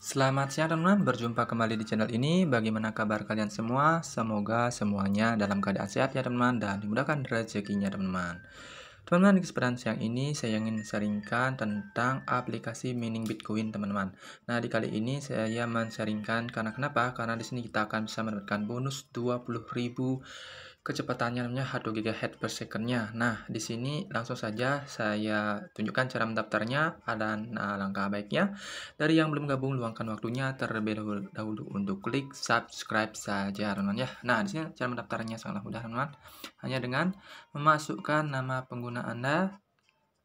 Selamat siang teman-teman, berjumpa kembali di channel ini. Bagaimana kabar kalian semua? Semoga semuanya dalam keadaan sehat ya teman-teman dan dimudahkan rezekinya teman-teman. Teman-teman, di kesempatan siang ini saya ingin sharingkan tentang aplikasi mining Bitcoin teman-teman. Nah, di kali ini saya men-sharingkan karena kenapa? Karena di sini kita akan bisa mendapatkan bonus ribu kecepatannya namanya 1 GHz per secondnya. Nah, di sini langsung saja saya tunjukkan cara mendaftarnya ada nah, langkah baiknya. Dari yang belum gabung, luangkan waktunya terlebih dahulu, dahulu untuk klik subscribe saja, teman-teman ya. Nah, di sini cara mendaftarnya sangat mudah, teman-teman. Hanya dengan memasukkan nama pengguna Anda,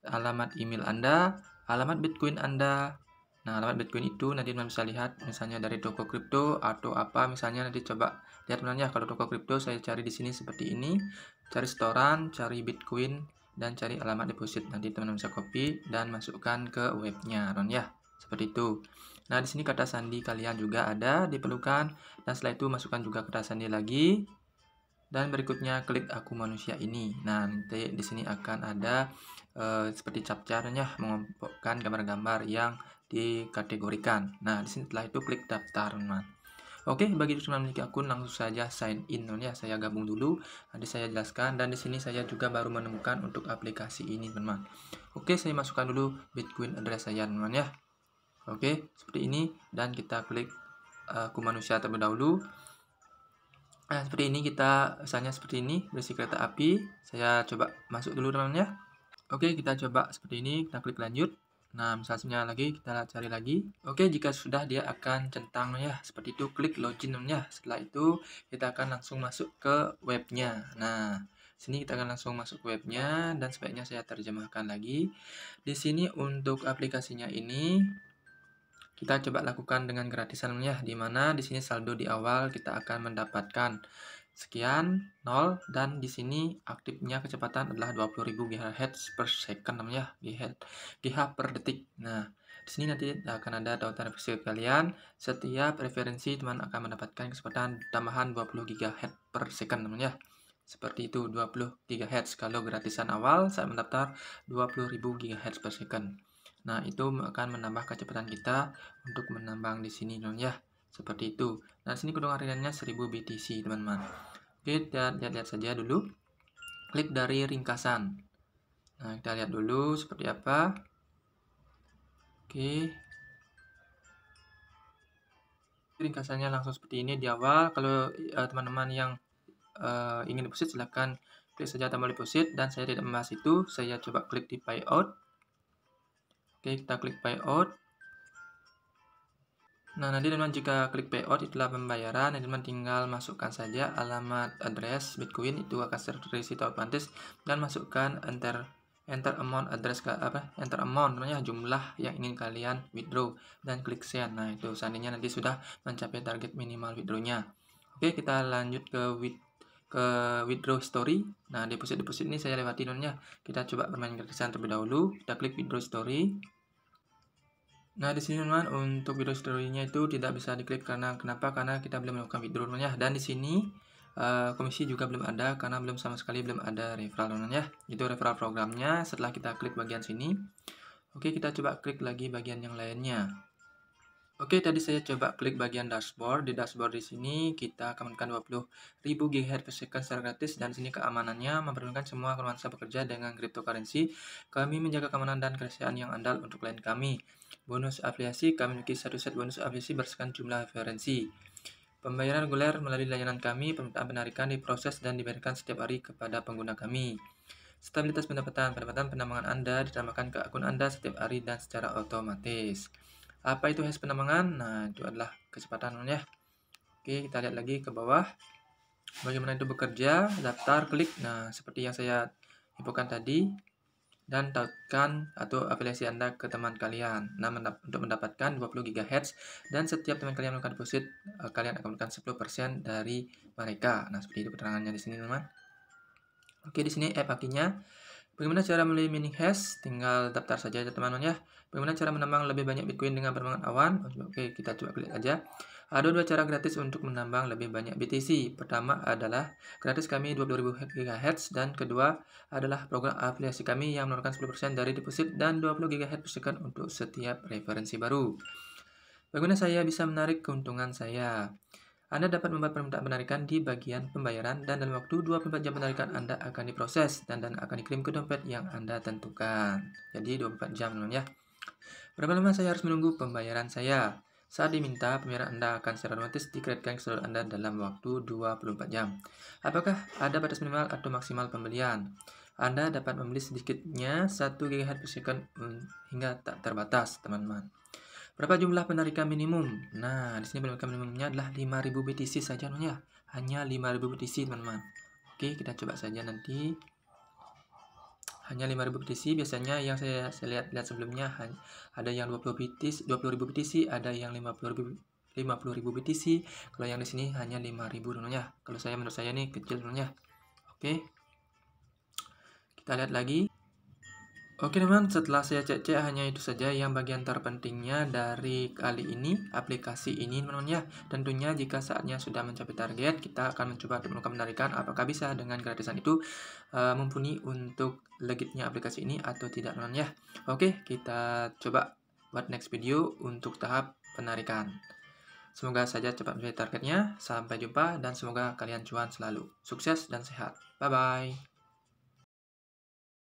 alamat email Anda, alamat Bitcoin Anda, Nah, alamat Bitcoin itu nanti teman bisa lihat misalnya dari toko kripto atau apa misalnya nanti coba lihat ya kalau toko kripto saya cari di sini seperti ini, cari setoran, cari Bitcoin dan cari alamat deposit. Nanti teman bisa copy dan masukkan ke webnya, Ron ya. Seperti itu. Nah, di sini kata sandi kalian juga ada diperlukan dan setelah itu masukkan juga kata sandi lagi. Dan berikutnya klik aku manusia ini. Nah, nanti di sini akan ada uh, seperti capcarnya mengumpulkan gambar-gambar yang dikategorikan. Nah, di sini setelah itu klik daftar teman. Oke, bagi yang memiliki akun langsung saja sign in ya. Saya gabung dulu. Nanti saya jelaskan dan di sini saya juga baru menemukan untuk aplikasi ini, teman. Oke, saya masukkan dulu Bitcoin address saya, teman ya. Oke, seperti ini dan kita klik eh, aku manusia terlebih dahulu. Nah, seperti ini kita misalnya seperti ini berisi kereta api. Saya coba masuk dulu, teman ya. Oke, kita coba seperti ini, kita klik lanjut. Nah, misalnya lagi kita cari lagi. Oke, jika sudah dia akan centang ya, seperti itu klik login ya. Setelah itu kita akan langsung masuk ke webnya. Nah, sini kita akan langsung masuk ke webnya dan sebaiknya saya terjemahkan lagi. Di sini untuk aplikasinya ini kita coba lakukan dengan gratisan ya, di mana di sini saldo di awal kita akan mendapatkan sekian 0 dan di sini aktifnya kecepatan adalah 20.000 GHz per second namanya GHz GH per detik. Nah, di sini nanti akan ada daftar referensi kalian. Setiap referensi teman akan mendapatkan kecepatan tambahan 20 GHz per second namanya. Seperti itu 20 GHz kalau gratisan awal saat mendaftar 20.000 GHz per second. Nah, itu akan menambah kecepatan kita untuk menambang di sini namanya. Seperti itu. Nah, sini kedua hariannya 1000 BTC, teman-teman. Oke, lihat-lihat saja dulu. Klik dari ringkasan. Nah, kita lihat dulu seperti apa. Oke. Ringkasannya langsung seperti ini di awal. Kalau eh, teman-teman uh, yang uh, ingin deposit, silahkan klik saja tombol deposit dan saya tidak membahas itu saya coba klik di buyout oke kita klik buyout Nah, nanti teman teman jika klik payout itulah pembayaran, teman tinggal masukkan saja alamat address Bitcoin itu akan terisi otomatis dan masukkan enter enter amount address ke apa enter amount namanya jumlah yang ingin kalian withdraw dan klik send. Nah, itu seandainya nanti sudah mencapai target minimal withdrawnya. Oke, kita lanjut ke with ke withdraw story Nah, deposit deposit ini saya lewati nonnya. Kita coba bermain gratisan terlebih dahulu. Kita klik withdraw story Nah, di sini teman untuk video tutorialnya itu tidak bisa diklik karena kenapa? Karena kita belum melakukan withdraw nya Dan di sini uh, komisi juga belum ada karena belum sama sekali belum ada referral ya. Itu referral programnya setelah kita klik bagian sini. Oke, kita coba klik lagi bagian yang lainnya. Oke, tadi saya coba klik bagian dashboard. Di dashboard di sini kita akan 20.000 GHz per second secara gratis dan sini keamanannya memperlukan semua nuansa bekerja dengan cryptocurrency. Kami menjaga keamanan dan kerahasiaan yang andal untuk klien kami. Bonus afiliasi kami memiliki satu set bonus afiliasi berdasarkan jumlah referensi. Pembayaran reguler melalui layanan kami, permintaan penarikan diproses dan diberikan setiap hari kepada pengguna kami. Stabilitas pendapatan, pendapatan penambangan Anda ditambahkan ke akun Anda setiap hari dan secara otomatis. Apa itu hash penambangan? Nah, itu adalah kecepatan ya. Oke, kita lihat lagi ke bawah. Bagaimana itu bekerja? Daftar, klik. Nah, seperti yang saya infokan tadi. Dan tautkan atau afiliasi Anda ke teman kalian. Nah, mendap untuk mendapatkan 20 GHz dan setiap teman kalian melakukan deposit, eh, kalian akan mendapatkan 10% dari mereka. Nah, seperti itu keterangannya di sini, teman. Oke, di sini app akinya Bagaimana cara membeli mining hash? Tinggal daftar saja teman-teman ya. Bagaimana cara menambang lebih banyak Bitcoin dengan permainan awan? Oke, kita coba klik aja. Ada dua cara gratis untuk menambang lebih banyak BTC. Pertama adalah gratis kami 22.000 GHz dan kedua adalah program afiliasi kami yang menurunkan 10% dari deposit dan 20 GHz per second untuk setiap referensi baru. Bagaimana saya bisa menarik keuntungan saya? Anda dapat membuat permintaan penarikan di bagian pembayaran dan dalam waktu 24 jam penarikan Anda akan diproses dan dan akan dikirim ke dompet yang Anda tentukan. Jadi 24 jam teman ya. Berapa lama saya harus menunggu pembayaran saya? Saat diminta, pembayaran Anda akan secara otomatis dikreditkan ke seluruh Anda dalam waktu 24 jam. Apakah ada batas minimal atau maksimal pembelian? Anda dapat membeli sedikitnya 1 GHz per second hmm, hingga tak terbatas, teman-teman. Berapa jumlah penarikan minimum? Nah, di sini penarikan minimumnya adalah 5000 BTC saja ya. Hanya 5000 BTC, teman-teman. Oke, kita coba saja nanti. Hanya 5000 BTC biasanya yang saya, saya lihat lihat sebelumnya ada yang 20 BTC, 20000 BTC, ada yang 50000 50.000 BTC. Kalau yang di sini hanya 5.000 ya. Kalau saya menurut saya nih kecil ya. Oke. Kita lihat lagi. Oke teman, setelah saya cek-cek hanya itu saja yang bagian terpentingnya dari kali ini, aplikasi ini teman-teman ya. Tentunya jika saatnya sudah mencapai target, kita akan mencoba untuk melakukan penarikan apakah bisa dengan gratisan itu uh, mumpuni untuk legitnya aplikasi ini atau tidak teman-teman ya. Oke, kita coba buat next video untuk tahap penarikan. Semoga saja cepat mencapai targetnya. Sampai jumpa dan semoga kalian cuan selalu. Sukses dan sehat. Bye-bye.